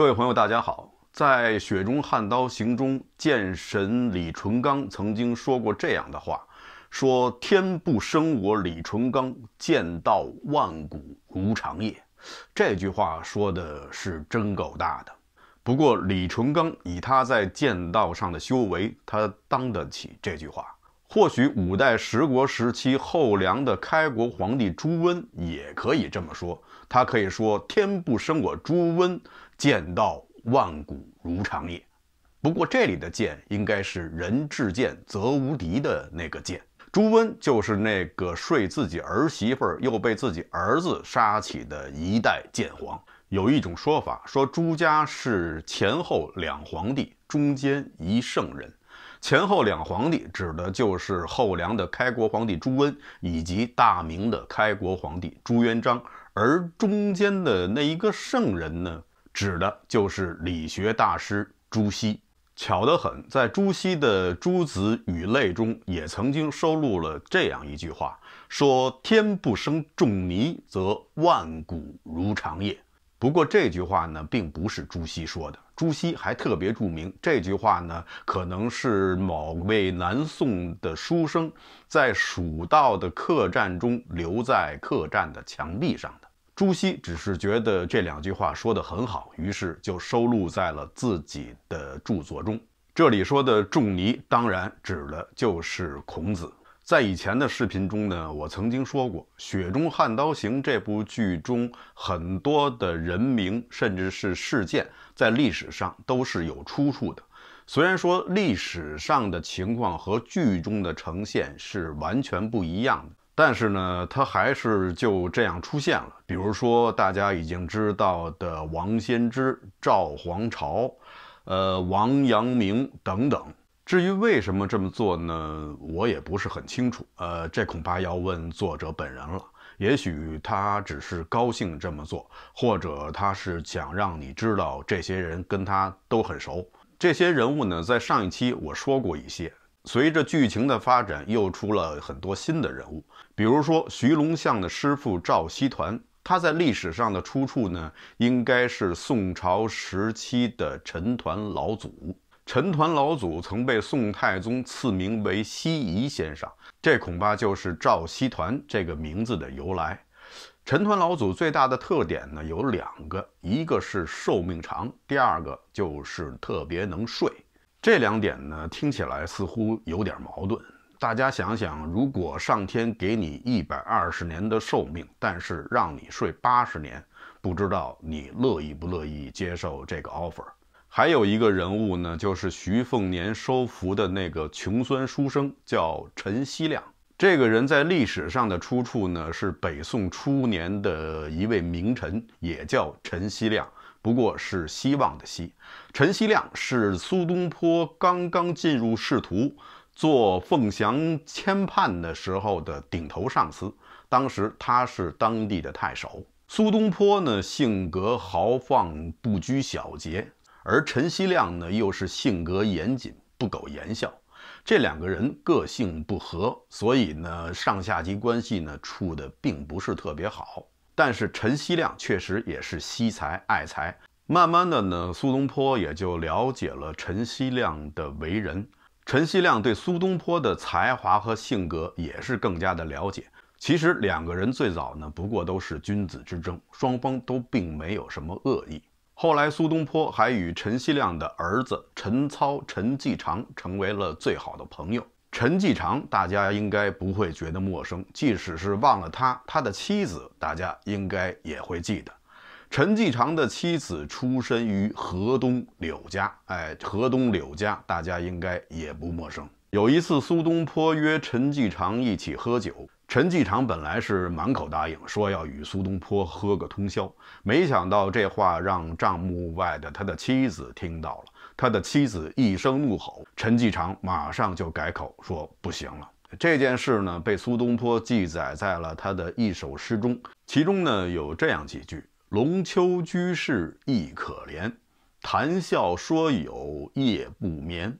各位朋友，大家好。在《雪中悍刀行》中，剑神李淳罡曾经说过这样的话：“说天不生我李淳罡，剑道万古如长夜。”这句话说的是真够大的。不过，李淳罡以他在剑道上的修为，他当得起这句话。或许五代十国时期后梁的开国皇帝朱温也可以这么说。他可以说：“天不生我朱温，剑道万古如长夜。”不过这里的剑应该是人至剑则无敌的那个剑。朱温就是那个睡自己儿媳妇儿又被自己儿子杀起的一代剑皇。有一种说法说，朱家是前后两皇帝，中间一圣人。前后两皇帝指的就是后梁的开国皇帝朱温以及大明的开国皇帝朱元璋。而中间的那一个圣人呢，指的就是理学大师朱熹。巧得很，在朱熹的《朱子语类》中，也曾经收录了这样一句话，说：“天不生仲尼，则万古如长夜。”不过，这句话呢，并不是朱熹说的。朱熹还特别著名，这句话呢，可能是某位南宋的书生在蜀道的客栈中留在客栈的墙壁上的。朱熹只是觉得这两句话说的很好，于是就收录在了自己的著作中。这里说的仲尼，当然指的就是孔子。在以前的视频中呢，我曾经说过，《雪中悍刀行》这部剧中很多的人名，甚至是事件，在历史上都是有出处的。虽然说历史上的情况和剧中的呈现是完全不一样的，但是呢，它还是就这样出现了。比如说，大家已经知道的王仙芝、赵皇朝，呃，王阳明等等。至于为什么这么做呢？我也不是很清楚。呃，这恐怕要问作者本人了。也许他只是高兴这么做，或者他是想让你知道这些人跟他都很熟。这些人物呢，在上一期我说过一些。随着剧情的发展，又出了很多新的人物，比如说徐龙象的师傅赵希团，他在历史上的出处呢，应该是宋朝时期的陈团老祖。陈抟老祖曾被宋太宗赐名为西夷先生，这恐怕就是赵西抟这个名字的由来。陈抟老祖最大的特点呢有两个，一个是寿命长，第二个就是特别能睡。这两点呢听起来似乎有点矛盾。大家想想，如果上天给你一百二十年的寿命，但是让你睡八十年，不知道你乐意不乐意接受这个 offer？还有一个人物呢，就是徐凤年收服的那个穷酸书生，叫陈希亮。这个人在历史上的出处呢，是北宋初年的一位名臣，也叫陈希亮，不过是希望的希。陈希亮是苏东坡刚刚进入仕途，做凤翔签判的时候的顶头上司。当时他是当地的太守。苏东坡呢，性格豪放，不拘小节。而陈希亮呢，又是性格严谨、不苟言笑，这两个人个性不合，所以呢，上下级关系呢处的并不是特别好。但是陈希亮确实也是惜才爱才，慢慢的呢，苏东坡也就了解了陈希亮的为人，陈希亮对苏东坡的才华和性格也是更加的了解。其实两个人最早呢，不过都是君子之争，双方都并没有什么恶意。后来，苏东坡还与陈希亮的儿子陈操、陈继常成为了最好的朋友。陈继常，大家应该不会觉得陌生，即使是忘了他，他的妻子大家应该也会记得。陈继常的妻子出身于河东柳家，哎，河东柳家大家应该也不陌生。有一次，苏东坡约陈继常一起喝酒。陈继常本来是满口答应，说要与苏东坡喝个通宵，没想到这话让帐幕外的他的妻子听到了。他的妻子一声怒吼，陈继常马上就改口说不行了。这件事呢，被苏东坡记载在了他的一首诗中，其中呢有这样几句：“龙丘居士亦可怜，谈笑说友夜不眠，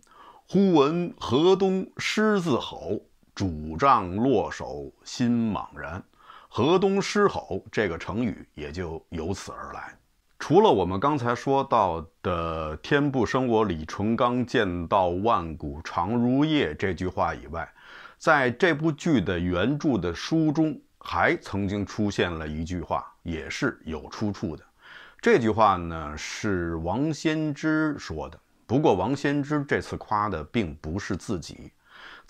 忽闻河东狮子吼。”主杖落手心茫然，河东狮吼这个成语也就由此而来。除了我们刚才说到的“天不生我李淳罡，剑道万古长如夜”这句话以外，在这部剧的原著的书中还曾经出现了一句话，也是有出处的。这句话呢是王仙芝说的，不过王仙芝这次夸的并不是自己。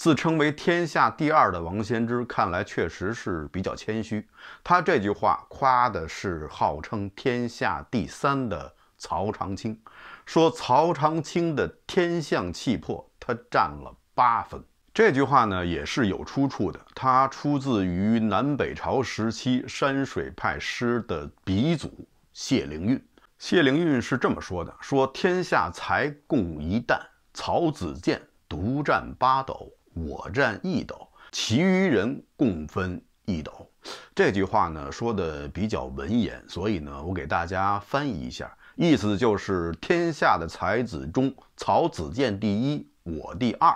自称为天下第二的王仙芝，看来确实是比较谦虚。他这句话夸的是号称天下第三的曹长青，说曹长青的天象气魄，他占了八分。这句话呢也是有出处的，它出自于南北朝时期山水派诗的鼻祖谢灵运。谢灵运是这么说的：“说天下才共一担，曹子建独占八斗。”我占一斗，其余人共分一斗。这句话呢，说的比较文言，所以呢，我给大家翻译一下，意思就是天下的才子中，曹子建第一，我第二；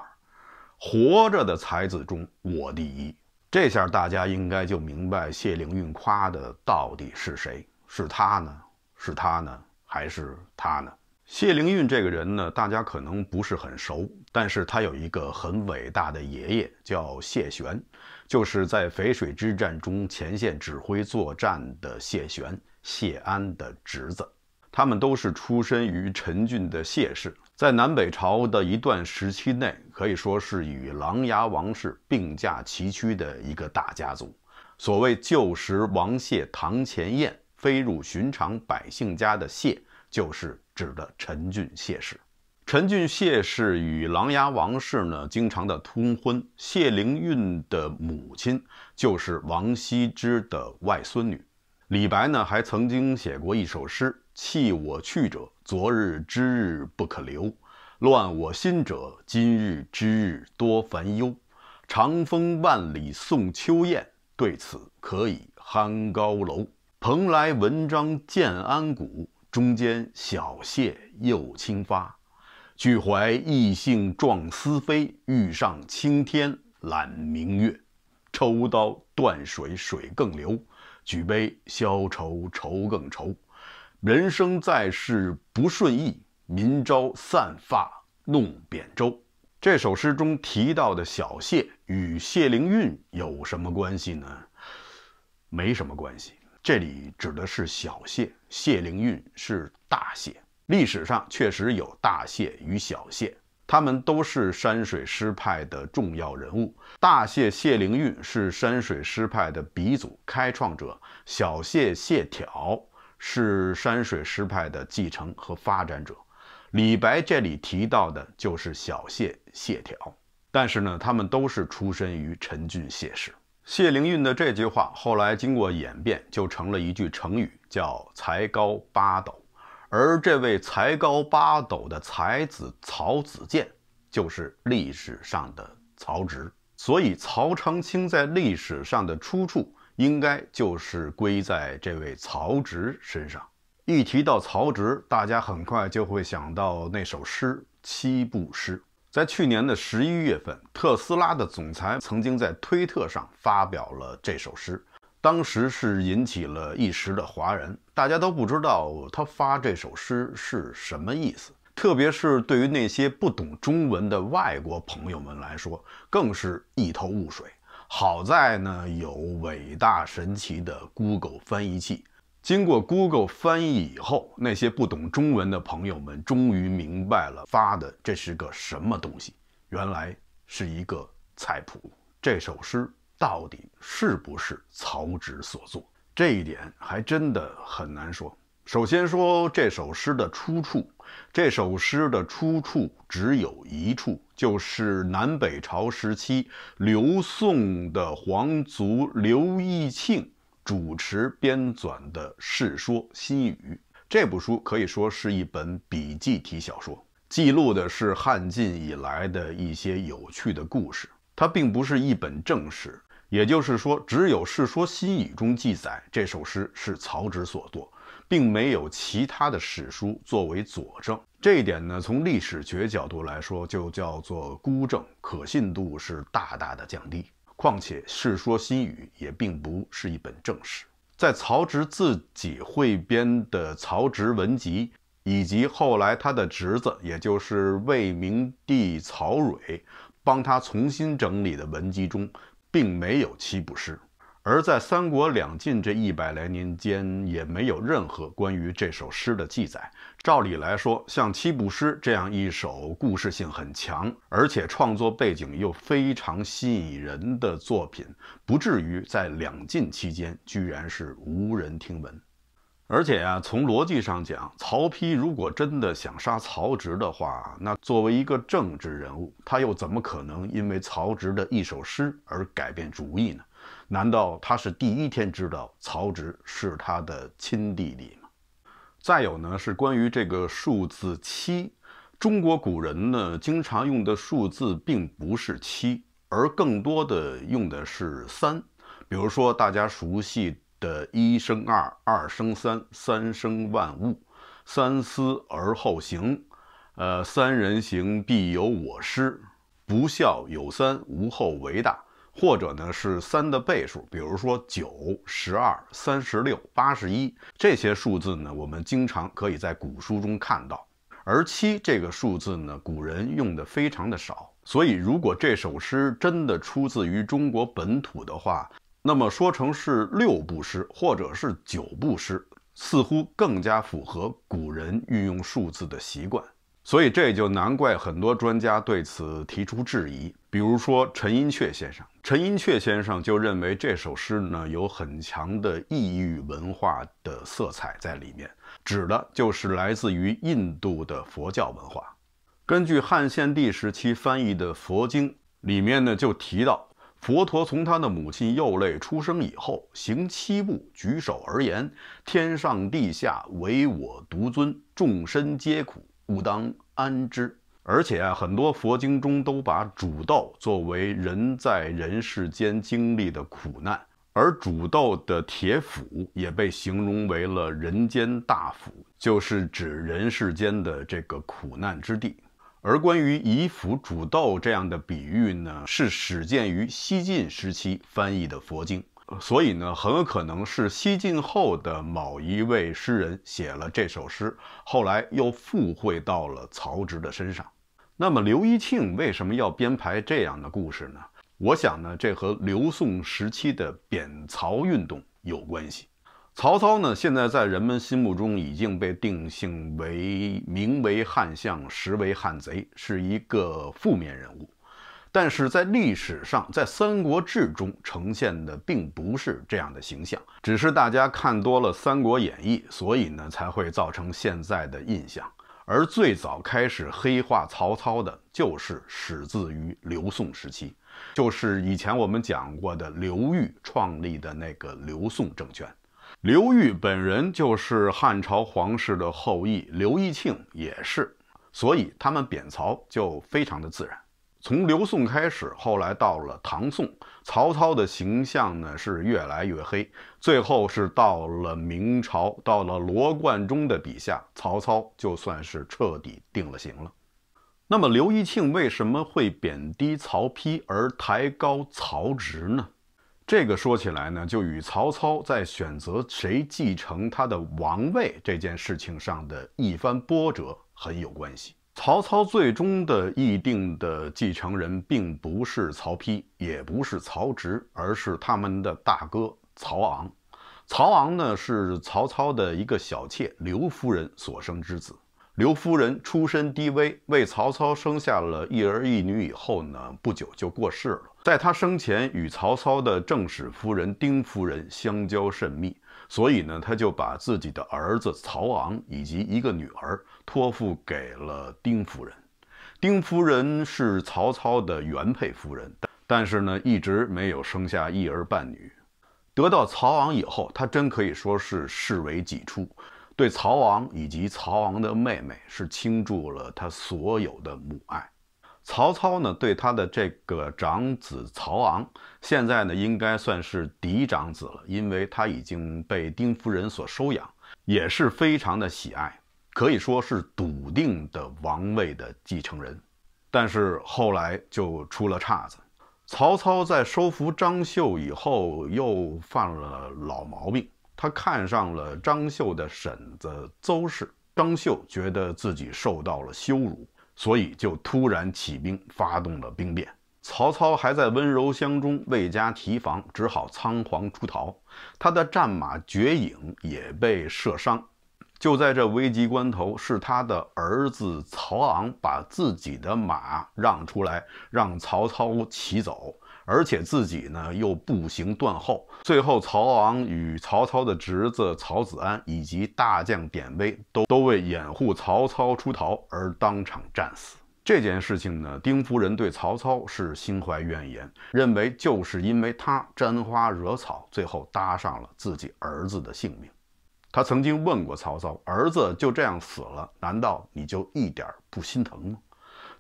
活着的才子中，我第一。这下大家应该就明白谢灵运夸的到底是谁？是他呢？是他呢？还是他呢？谢灵运这个人呢，大家可能不是很熟，但是他有一个很伟大的爷爷，叫谢玄，就是在淝水之战中前线指挥作战的谢玄，谢安的侄子。他们都是出身于陈郡的谢氏，在南北朝的一段时期内，可以说是与琅琊王氏并驾齐驱的一个大家族。所谓旧时王谢堂前燕，飞入寻常百姓家的谢，就是。指的陈俊谢氏，陈俊谢氏与琅琊王氏呢，经常的通婚。谢灵运的母亲就是王羲之的外孙女。李白呢，还曾经写过一首诗：“弃我去者，昨日之日不可留；乱我心者，今日之日多烦忧。长风万里送秋雁，对此可以酣高楼。蓬莱文章建安骨。”中间小谢又清发，俱怀逸兴壮思飞，欲上青天揽明月。抽刀断水，水更流；举杯消愁，愁更愁。人生在世不顺意，明朝散发弄扁舟。这首诗中提到的小谢与谢灵运有什么关系呢？没什么关系。这里指的是小谢，谢灵运是大谢。历史上确实有大谢与小谢，他们都是山水诗派的重要人物。大谢谢灵运是山水诗派的鼻祖、开创者，小谢谢眺是山水诗派的继承和发展者。李白这里提到的就是小谢谢眺，但是呢，他们都是出身于陈俊谢氏。谢灵运的这句话后来经过演变，就成了一句成语，叫“才高八斗”。而这位“才高八斗”的才子曹子建，就是历史上的曹植。所以，曹长青在历史上的出处，应该就是归在这位曹植身上。一提到曹植，大家很快就会想到那首诗《七步诗》。在去年的十一月份，特斯拉的总裁曾经在推特上发表了这首诗，当时是引起了一时的哗然。大家都不知道他发这首诗是什么意思，特别是对于那些不懂中文的外国朋友们来说，更是一头雾水。好在呢，有伟大神奇的 Google 翻译器。经过 Google 翻译以后，那些不懂中文的朋友们终于明白了发的这是个什么东西。原来是一个菜谱。这首诗到底是不是曹植所作，这一点还真的很难说。首先说这首诗的出处，这首诗的出处只有一处，就是南北朝时期刘宋的皇族刘义庆。主持编纂的《世说新语》这部书可以说是一本笔记体小说，记录的是汉晋以来的一些有趣的故事。它并不是一本正史，也就是说，只有《世说新语》中记载这首诗是曹植所作，并没有其他的史书作为佐证。这一点呢，从历史学角度来说，就叫做孤证，可信度是大大的降低。况且《世说新语》也并不是一本正史，在曹植自己汇编的《曹植文集》，以及后来他的侄子，也就是魏明帝曹蕊，帮他重新整理的文集中，并没有七步诗。而在三国两晋这一百来年间，也没有任何关于这首诗的记载。照理来说，像《七步诗》这样一首故事性很强，而且创作背景又非常吸引人的作品，不至于在两晋期间居然是无人听闻。而且啊，从逻辑上讲，曹丕如果真的想杀曹植的话，那作为一个政治人物，他又怎么可能因为曹植的一首诗而改变主意呢？难道他是第一天知道曹植是他的亲弟弟吗？再有呢，是关于这个数字七。中国古人呢，经常用的数字并不是七，而更多的用的是三。比如说，大家熟悉的“一生二，二生三，三生万物”，“三思而后行”，呃，“三人行，必有我师”，“不孝有三，无后为大”。或者呢是三的倍数，比如说九、十二、三十六、八十一这些数字呢，我们经常可以在古书中看到。而七这个数字呢，古人用的非常的少。所以如果这首诗真的出自于中国本土的话，那么说成是六部诗或者是九部诗，似乎更加符合古人运用数字的习惯。所以这就难怪很多专家对此提出质疑。比如说陈寅恪先生，陈寅恪先生就认为这首诗呢有很强的异域文化的色彩在里面，指的就是来自于印度的佛教文化。根据汉献帝时期翻译的佛经里面呢，就提到佛陀从他的母亲幼类出生以后，行七步，举手而言：“天上地下，唯我独尊，众生皆苦。”吾当安之。而且啊，很多佛经中都把煮豆作为人在人世间经历的苦难，而煮豆的铁釜也被形容为了人间大斧，就是指人世间的这个苦难之地。而关于以斧煮豆这样的比喻呢，是始建于西晋时期翻译的佛经。所以呢，很有可能是西晋后的某一位诗人写了这首诗，后来又附会到了曹植的身上。那么刘义庆为什么要编排这样的故事呢？我想呢，这和刘宋时期的贬曹运动有关系。曹操呢，现在在人们心目中已经被定性为名为汉相，实为汉贼，是一个负面人物。但是在历史上，在《三国志》中呈现的并不是这样的形象，只是大家看多了《三国演义》，所以呢才会造成现在的印象。而最早开始黑化曹操的，就是始自于刘宋时期，就是以前我们讲过的刘裕创立的那个刘宋政权。刘裕本人就是汉朝皇室的后裔，刘义庆也是，所以他们贬曹就非常的自然。从刘宋开始，后来到了唐宋，曹操的形象呢是越来越黑，最后是到了明朝，到了罗贯中的笔下，曹操就算是彻底定了型了。那么刘义庆为什么会贬低曹丕而抬高曹植呢？这个说起来呢，就与曹操在选择谁继承他的王位这件事情上的一番波折很有关系。曹操最终的议定的继承人，并不是曹丕，也不是曹植，而是他们的大哥曹昂。曹昂呢，是曹操的一个小妾刘夫人所生之子。刘夫人出身低微，为曹操生下了一儿一女以后呢，不久就过世了。在他生前，与曹操的正室夫人丁夫人相交甚密，所以呢，他就把自己的儿子曹昂以及一个女儿。托付给了丁夫人，丁夫人是曹操的原配夫人，但是呢，一直没有生下一儿半女。得到曹昂以后，他真可以说是视为己出，对曹昂以及曹昂的妹妹是倾注了他所有的母爱。曹操呢，对他的这个长子曹昂，现在呢，应该算是嫡长子了，因为他已经被丁夫人所收养，也是非常的喜爱。可以说是笃定的王位的继承人，但是后来就出了岔子。曹操在收服张绣以后，又犯了老毛病，他看上了张绣的婶子邹氏。张绣觉得自己受到了羞辱，所以就突然起兵发动了兵变。曹操还在温柔乡中未加提防，只好仓皇出逃，他的战马绝影也被射伤。就在这危急关头，是他的儿子曹昂把自己的马让出来，让曹操骑走，而且自己呢又步行断后。最后，曹昂与曹操的侄子曹子安以及大将典韦都都为掩护曹操出逃而当场战死。这件事情呢，丁夫人对曹操是心怀怨言，认为就是因为他沾花惹草，最后搭上了自己儿子的性命。他曾经问过曹操：“儿子就这样死了，难道你就一点不心疼吗？”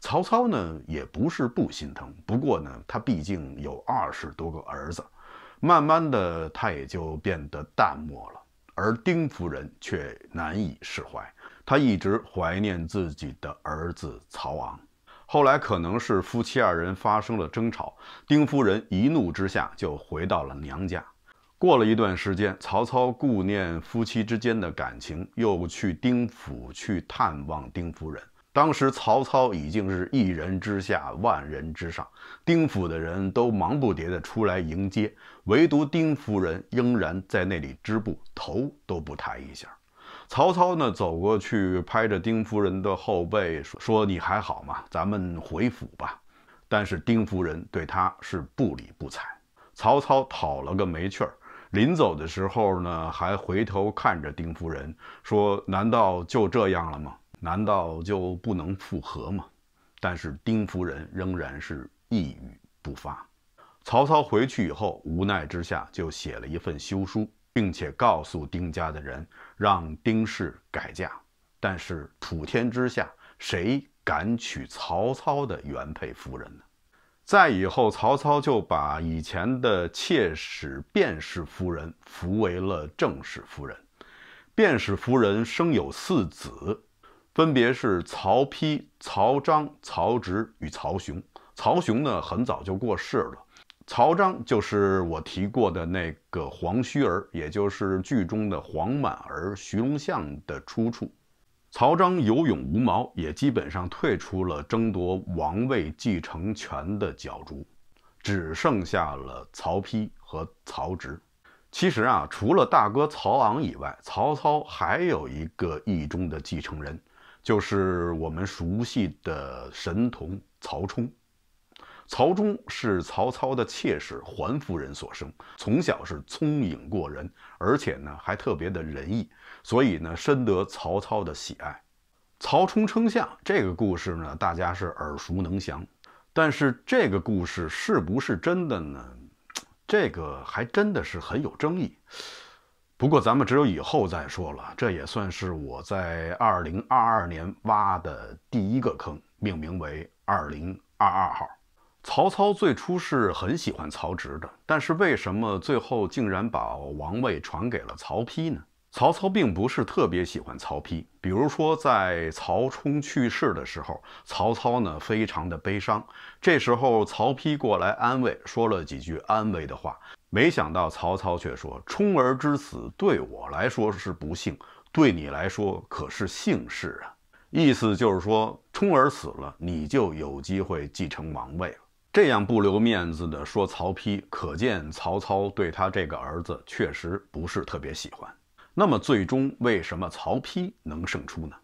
曹操呢，也不是不心疼，不过呢，他毕竟有二十多个儿子，慢慢的，他也就变得淡漠了。而丁夫人却难以释怀，他一直怀念自己的儿子曹昂。后来，可能是夫妻二人发生了争吵，丁夫人一怒之下就回到了娘家。过了一段时间，曹操顾念夫妻之间的感情，又去丁府去探望丁夫人。当时曹操已经是一人之下，万人之上，丁府的人都忙不迭地出来迎接，唯独丁夫人仍然在那里织布，头都不抬一下。曹操呢，走过去拍着丁夫人的后背，说：“你还好吗？咱们回府吧。”但是丁夫人对他是不理不睬，曹操讨了个没趣儿。临走的时候呢，还回头看着丁夫人说：“难道就这样了吗？难道就不能复合吗？”但是丁夫人仍然是一语不发。曹操回去以后，无奈之下就写了一份休书，并且告诉丁家的人，让丁氏改嫁。但是普天之下，谁敢娶曹操的原配夫人呢？再以后，曹操就把以前的妾室卞氏夫人扶为了正室夫人。卞氏夫人生有四子，分别是曹丕、曹彰、曹植与曹雄。曹雄呢，很早就过世了。曹彰就是我提过的那个黄须儿，也就是剧中的黄满儿、徐龙相的出处。曹彰有勇无谋，也基本上退出了争夺王位继承权的角逐，只剩下了曹丕和曹植。其实啊，除了大哥曹昂以外，曹操还有一个意中的继承人，就是我们熟悉的神童曹冲。曹冲是曹操的妾室桓夫人所生，从小是聪颖过人，而且呢，还特别的仁义。所以呢，深得曹操的喜爱。曹冲称象这个故事呢，大家是耳熟能详。但是这个故事是不是真的呢？这个还真的是很有争议。不过咱们只有以后再说了。这也算是我在二零二二年挖的第一个坑，命名为二零二二号。曹操最初是很喜欢曹植的，但是为什么最后竟然把王位传给了曹丕呢？曹操并不是特别喜欢曹丕，比如说在曹冲去世的时候，曹操呢非常的悲伤，这时候曹丕过来安慰，说了几句安慰的话，没想到曹操却说：“冲儿之死对我来说是不幸，对你来说可是幸事啊。”意思就是说，冲儿死了，你就有机会继承王位了。这样不留面子的说曹丕，可见曹操对他这个儿子确实不是特别喜欢。那么最终为什么曹丕能胜出呢？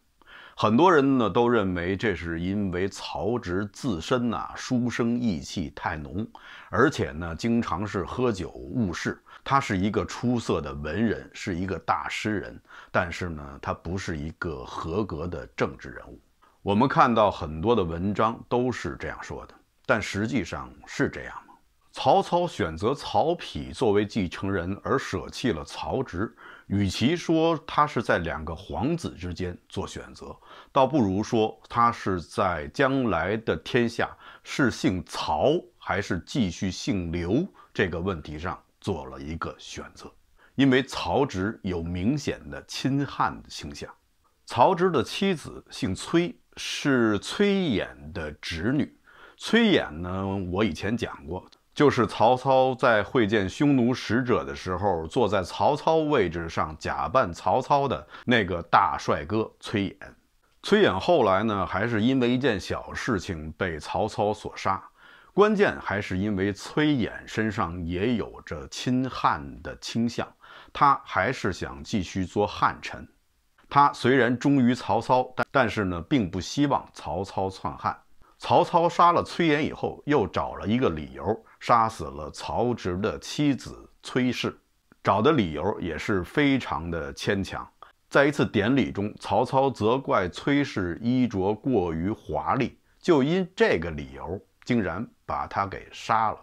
很多人呢都认为这是因为曹植自身呐书生意气太浓，而且呢经常是喝酒误事。他是一个出色的文人，是一个大诗人，但是呢他不是一个合格的政治人物。我们看到很多的文章都是这样说的，但实际上是这样吗？曹操选择曹丕作为继承人，而舍弃了曹植。与其说他是在两个皇子之间做选择，倒不如说他是在将来的天下是姓曹还是继续姓刘这个问题上做了一个选择。因为曹植有明显的亲汉的倾向。曹植的妻子姓崔，是崔琰的侄女。崔琰呢，我以前讲过就是曹操在会见匈奴使者的时候，坐在曹操位置上假扮曹操的那个大帅哥崔琰。崔琰后来呢，还是因为一件小事情被曹操所杀。关键还是因为崔琰身上也有着亲汉的倾向，他还是想继续做汉臣。他虽然忠于曹操，但但是呢，并不希望曹操篡汉。曹操杀了崔琰以后，又找了一个理由杀死了曹植的妻子崔氏。找的理由也是非常的牵强。在一次典礼中，曹操责怪崔氏衣着过于华丽，就因这个理由，竟然把他给杀了。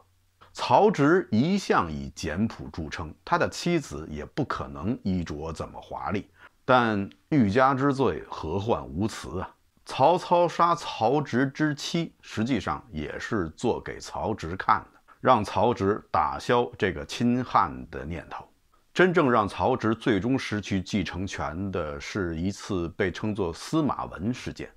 曹植一向以简朴著称，他的妻子也不可能衣着怎么华丽。但欲加之罪，何患无辞啊？曹操杀曹植之妻，实际上也是做给曹植看的，让曹植打消这个亲汉的念头。真正让曹植最终失去继承权的，是一次被称作“司马文事件”。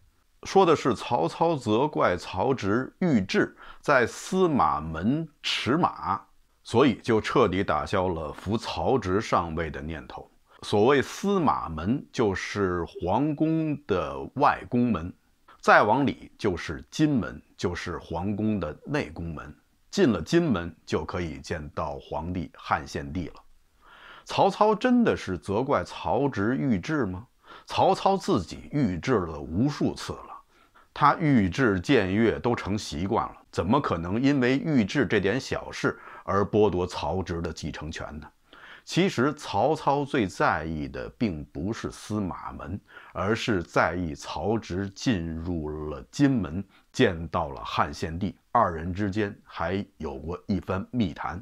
说的是曹操责怪曹植御治在司马门驰马，所以就彻底打消了扶曹植上位的念头。所谓司马门，就是皇宫的外宫门，再往里就是金门，就是皇宫的内宫门。进了金门，就可以见到皇帝汉献帝了。曹操真的是责怪曹植玉制吗？曹操自己玉制了无数次了，他玉制僭越都成习惯了，怎么可能因为玉制这点小事而剥夺曹植的继承权呢？其实曹操最在意的并不是司马门，而是在意曹植进入了金门，见到了汉献帝，二人之间还有过一番密谈，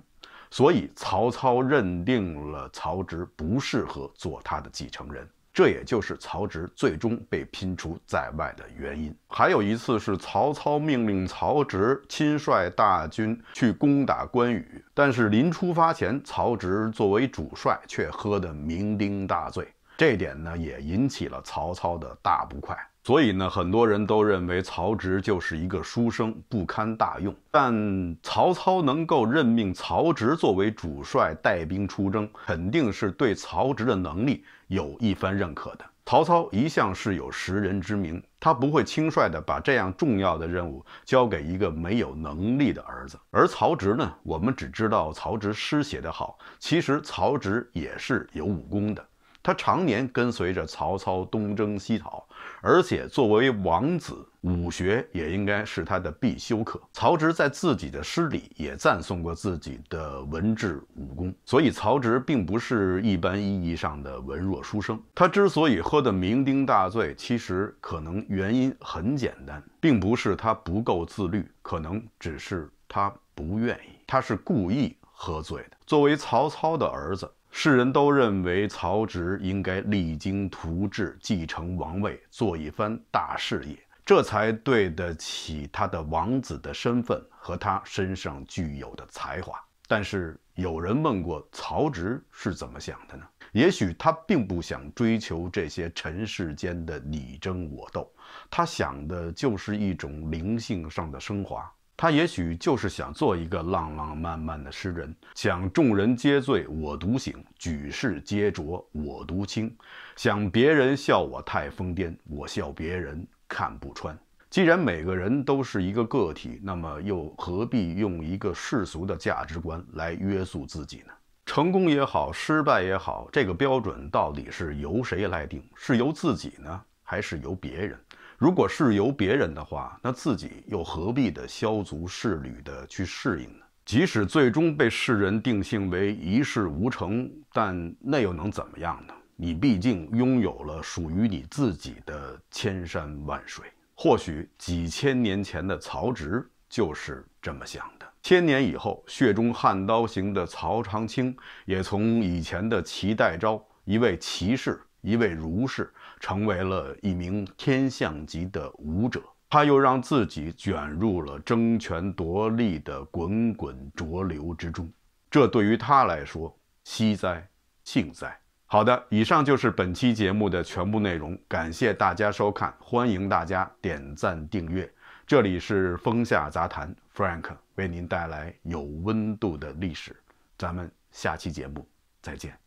所以曹操认定了曹植不适合做他的继承人。这也就是曹植最终被拼出在外的原因。还有一次是曹操命令曹植亲率大军去攻打关羽，但是临出发前，曹植作为主帅却喝得酩酊大醉，这点呢也引起了曹操的大不快。所以呢，很多人都认为曹植就是一个书生，不堪大用。但曹操能够任命曹植作为主帅带兵出征，肯定是对曹植的能力。有一番认可的。曹操一向是有识人之明，他不会轻率地把这样重要的任务交给一个没有能力的儿子。而曹植呢，我们只知道曹植诗写得好，其实曹植也是有武功的。他常年跟随着曹操东征西讨，而且作为王子，武学也应该是他的必修课。曹植在自己的诗里也赞颂过自己的文治武功，所以曹植并不是一般意义上的文弱书生。他之所以喝得酩酊大醉，其实可能原因很简单，并不是他不够自律，可能只是他不愿意，他是故意喝醉的。作为曹操的儿子。世人都认为曹植应该励精图治，继承王位，做一番大事业，这才对得起他的王子的身份和他身上具有的才华。但是有人问过曹植是怎么想的呢？也许他并不想追求这些尘世间的你争我斗，他想的就是一种灵性上的升华。他也许就是想做一个浪浪漫漫的诗人，想众人皆醉我独醒，举世皆浊我独清，想别人笑我太疯癫，我笑别人看不穿。既然每个人都是一个个体，那么又何必用一个世俗的价值观来约束自己呢？成功也好，失败也好，这个标准到底是由谁来定？是由自己呢，还是由别人？如果是由别人的话，那自己又何必的削足适履的去适应呢？即使最终被世人定性为一事无成，但那又能怎么样呢？你毕竟拥有了属于你自己的千山万水。或许几千年前的曹植就是这么想的。千年以后，血中悍刀行的曹长青也从以前的齐代昭，一位骑士，一位儒士。成为了一名天象级的武者，他又让自己卷入了争权夺利的滚滚浊流之中。这对于他来说，惜哉，幸哉。好的，以上就是本期节目的全部内容，感谢大家收看，欢迎大家点赞订阅。这里是风下杂谈，Frank 为您带来有温度的历史。咱们下期节目再见。